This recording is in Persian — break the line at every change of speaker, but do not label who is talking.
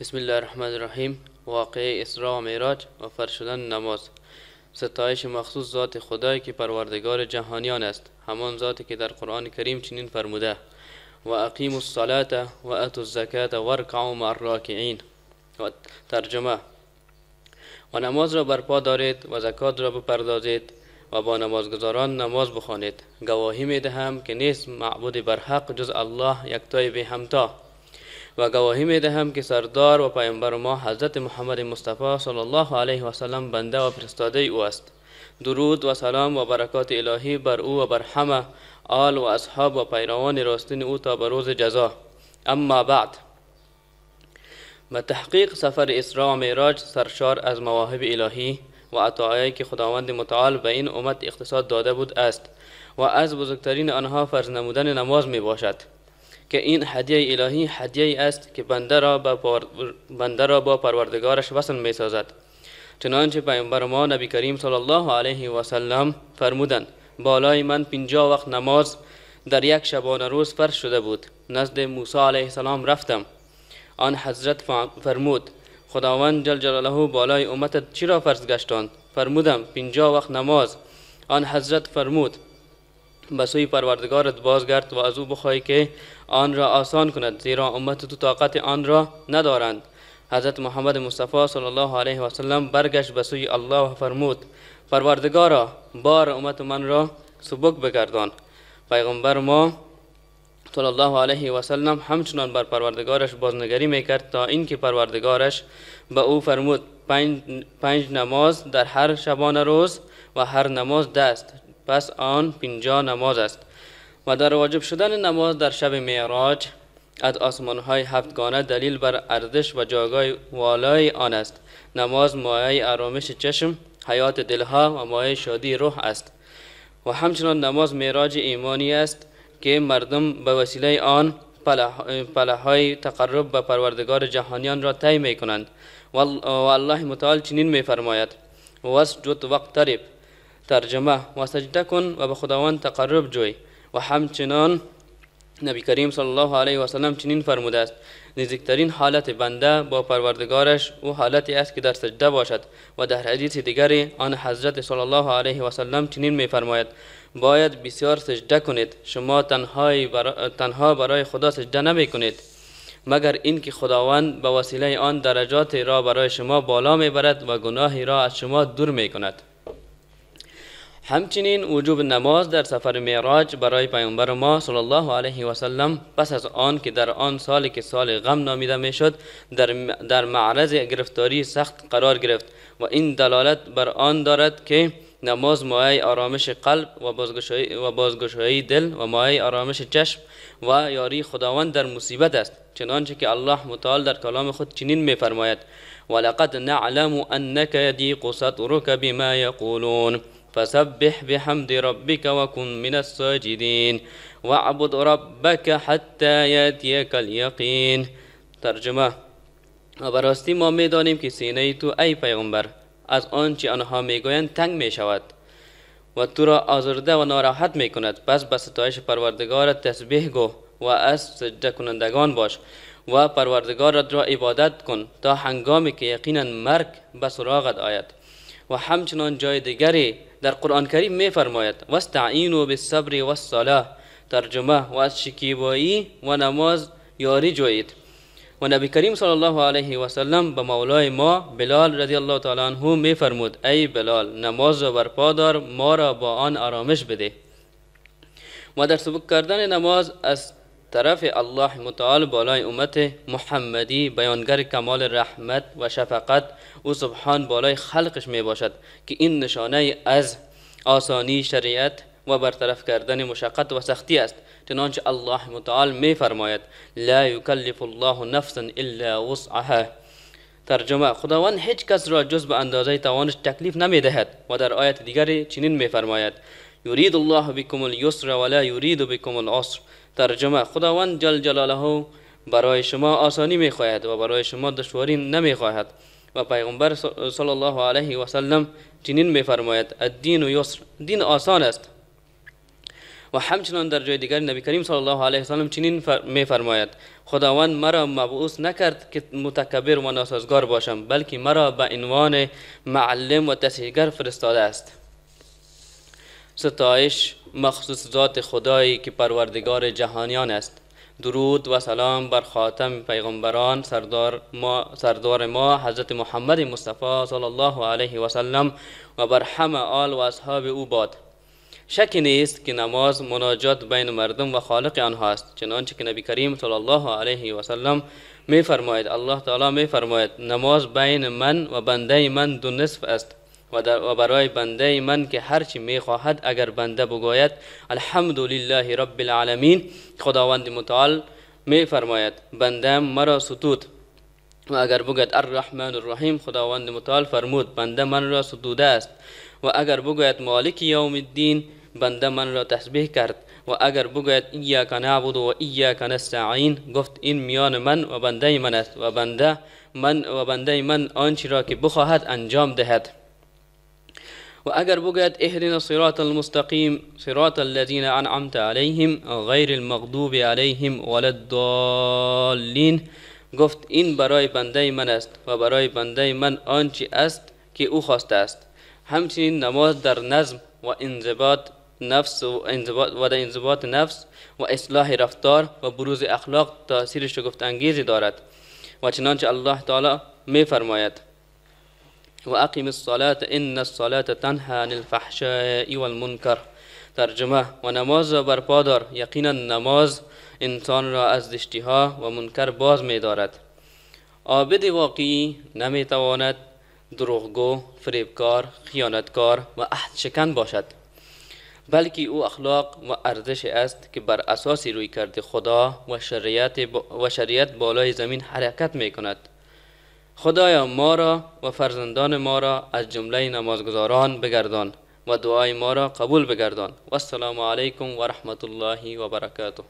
بسم الله الرحمن الرحیم واقعه اسراء و معراج و فرشدن نماز ستایش مخصوص ذات خدایی که پروردگار جهانیان است همان ذاتی که در قرآن کریم چنین فرموده و اقیم الصلاة و اتو الزکات و ارکعو مع الراکعین و ترجمه و نماز را برپا دارید و زکات را بپردازید و با نمازگزاران نماز بخوانید گواهی می که نیست معبود برحق جز الله یکتای به همتا و گواهی می دهم که سردار و پیامبر ما حضرت محمد مصطفی صلی الله علیه و سلم بنده و فرستاده او است درود و سلام و برکات الهی بر او و بر همه آل و اصحاب و پیروان راستین او تا به روز جزا اما بعد به تحقیق سفر اسراء و معراج سرشار از مواهب الهی و عطایایی که خداوند متعال به این امت اقتصاد داده بود است و از بزرگترین آنها فرض نمودن نماز می باشد که این هدیه الهی هدیه است که بنده را با, بنده را با پروردگارش وصل می سازد چنانچه پیامبر ما نبی کریم صلی الله علیه و سلم فرمودند بالای من 50 وقت نماز در یک شبانه روز فرض شده بود نزد موسی علیه السلام رفتم آن حضرت فرمود خداوند جل جلاله بالای امتت چی را فرض فرمودم 50 وقت نماز آن حضرت فرمود به سوی پروردگارت بازگرد و از او بخواهی که آن را آسان کند زیرا امت تو طاقت آن را ندارند حضرت محمد مصطفی صلی الله علیه و سلم برگشت به سوی الله و فرمود پروردگارا بار امت من را سبک بگردان پیغمبر ما صلی الله علیه و سلم همچنان بر پروردگارش بازنگری میکرد تا اینکه پروردگارش به او فرمود پنج, پنج نماز در هر شبانه روز و هر نماز دست پس آن پینجا نماز است و در واجب شدن نماز در شب معراج از آسمانهای هفتگانه دلیل بر ارزش و جایگاه والای آن است نماز مایه آرامش چشم حیات دلها و مایه شادی روح است و همچنان نماز معراج ایمانی است که مردم به وسیله آن پله های تقرب به پروردگار جهانیان را طی می کنند و الله متعال چنین می فرماید وقت تریب ترجمه و سجده کن و به خداوند تقرب جوی و همچنان نبی کریم صلی الله علیه و سلم چنین فرموده است نزدیکترین حالت بنده با پروردگارش او حالتی است که در سجده باشد و در حدیث دیگری آن حضرت صلی الله علیه و سلم چنین میفرماید باید بسیار سجده کنید شما تنها برای خدا سجده نمی کنید مگر اینکه خداوند به وسیله آن درجات را برای شما بالا میبرد و گناهی را از شما دور می همچنین وجوب نماز در سفر معراج برای پیامبر ما صلی الله علیه و سلم پس از آن که در آن سالی که سال غم نامیده میشد در در معرض گرفتاری سخت قرار گرفت و این دلالت بر آن دارد که نماز مایه آرامش قلب و بازگشایی و بازگشایی دل و مایه آرامش چشم و یاری خداوند در مصیبت است چنانچه که الله متعال در کلام خود چنین میفرماید ولقد نعلم انک یضیق صدرک بما یقولون فسبح بحمد ربك وكن من الساجدين واعبد ربك حتى يأتيك اليقين ترجمه و به راستی ما میدانیم که سینه تو ای پیغمبر از آنچه آنها میگویند تنگ می شود و تو را آزرده و ناراحت می کند پس به ستایش پروردگارت تسبیح گو و از سجده کنندگان باش و پروردگارت را عبادت کن تا هنگامی که یقینا مرگ به سراغت آید و همچنان جای دیگری در قرآن کریم میفرماید واستعینو بالصبر والصلاه ترجمه و از شکیبایی و نماز یاری جوید. و نبی کریم صلی الله علیه و سلم به مولای ما بلال رضی الله تعالی عنه فرمود ای بلال نماز و برپا دار ما را با آن آرامش بده و در سبک کردن نماز از طرف الله متعال بالای امت محمدی بیانگر کمال رحمت و شفقت او سبحان بالای خلقش می باشد که این نشانه از آسانی شریعت و برطرف کردن مشقت و سختی است چنانچه الله متعال می فرماید لا یکلف الله نفسا الا وسعها ترجمه خداوند هیچ کس را جز به اندازه توانش تکلیف نمی دهد و در آیت دیگری چنین می فرماید یرید الله بکم الیسر ولا یرید بكم العسر ترجمه خداوند جل جلاله برای شما آسانی میخواهد و برای شما دشواری نمیخواهد و پیغمبر صلی الله علیه و سلم چنین میفرماید الدین و یسر دین آسان است و همچنان در جای دیگر نبی کریم صلی الله علیه و سلم چنین میفرماید خداوند مرا مبعوث نکرد که متکبر و ناسازگار باشم بلکه مرا به عنوان معلم و تسهیلگر فرستاده است ستایش مخصوص ذات خدایی که پروردگار جهانیان است درود و سلام بر خاتم پیغمبران سردار ما, سردار ما حضرت محمد مصطفی صلی الله علیه و سلم و بر همه آل و اصحاب او باد شکی نیست که نماز مناجات بین مردم و خالق آنها است چنانچه که نبی کریم صلی الله علیه و سلم می فرماید الله تعالی می فرماید نماز بین من و بنده من دو نصف است و, و برای بنده من که هرچی خواهد، اگر بنده بگوید الحمدلله رب العالمین خداوند متعال فرماید بنده مرا ستود و اگر بگوید الرحمن الرحیم خداوند متعال فرمود بنده من را ستوده است و اگر بگوید مالک یوم الدین بنده من را تسبیح کرد و اگر بگوید ایاک نعبد و ایاک نستعین گفت این میان من و بنده من است و بنده من و بنده من آنچه را که بخواهد انجام دهد وأجر بوجد اهدنا الصراط المستقيم صراط الذين أنعمت عليهم غير المغضوب عليهم ولا الضالين گفت این برای بنده من است و برای بنده من آنچه است که او خواسته است همچنین نماز در نظم و انضباط نفس و انضباط و در انضباط نفس و اصلاح رفتار و بروز اخلاق تاثیر شگفت انگیزی دارد و چنانچه الله تعالی می فرماید و اقیم الصلاة ان الصلاة تنها عن الفحشاء والمنکر ترجمه و نماز را برپا دار یقینا نماز انسان را از دشتی ها و منکر باز می دارد عابد واقعی نمی تواند دروغگو فریبکار خیانتکار و عهد باشد بلکه او اخلاق و ارزش است که بر اساس روی کرد خدا و شریعت, و شریعت بالای زمین حرکت می کند خدایا ما را و فرزندان ما را از جمله نمازگزاران بگردان و دعای ما را قبول بگردان و السلام علیکم و رحمت الله و برکاته